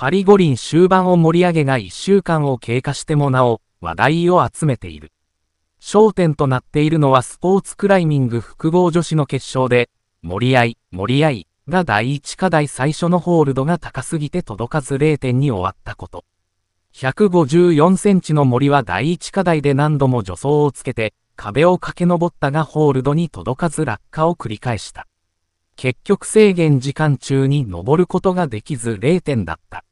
パリ五輪終盤を盛り上げが1週間を経過してもなお、話題を集めている。焦点となっているのはスポーツクライミング複合女子の決勝で、盛り合、い、盛り合いが第一課題最初のホールドが高すぎて届かず0点に終わったこと。154センチの森は第1課題で何度も助走をつけて、壁を駆け上ったがホールドに届かず落下を繰り返した。結局制限時間中に登ることができず0点だった。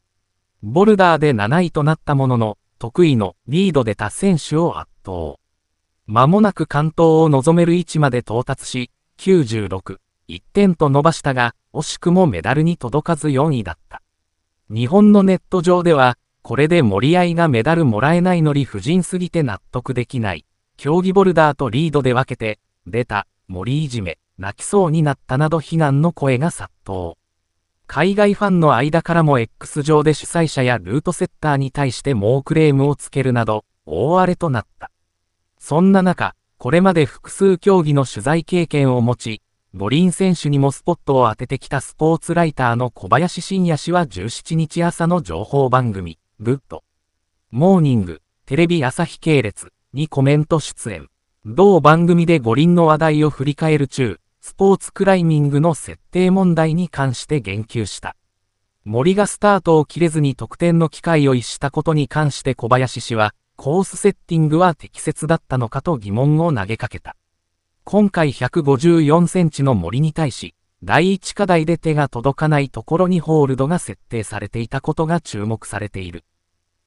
ボルダーで7位となったものの、得意のリードで他選手を圧倒。間もなく関東を望める位置まで到達し、96、1点と伸ばしたが、惜しくもメダルに届かず4位だった。日本のネット上では、これで森合がメダルもらえないのに不尽すぎて納得できない。競技ボルダーとリードで分けて、出た、森いじめ、泣きそうになったなど非難の声が殺到。海外ファンの間からも X 上で主催者やルートセッターに対して猛クレームをつけるなど、大荒れとなった。そんな中、これまで複数競技の取材経験を持ち、五輪選手にもスポットを当ててきたスポーツライターの小林晋也氏は17日朝の情報番組、グッド。モーニング、テレビ朝日系列にコメント出演。同番組で五輪の話題を振り返る中、スポーツクライミングの設定問題に関して言及した。森がスタートを切れずに得点の機会を逸したことに関して小林氏は、コースセッティングは適切だったのかと疑問を投げかけた。今回154センチの森に対し、第1課題で手が届かないところにホールドが設定されていたことが注目されている。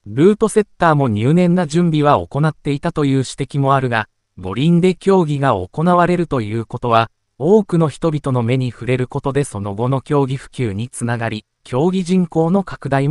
ルートセッターも入念な準備は行っていたという指摘もあるが、五輪で競技が行われるということは、多くの人々の目に触れることでその後の競技普及につながり、競技人口の拡大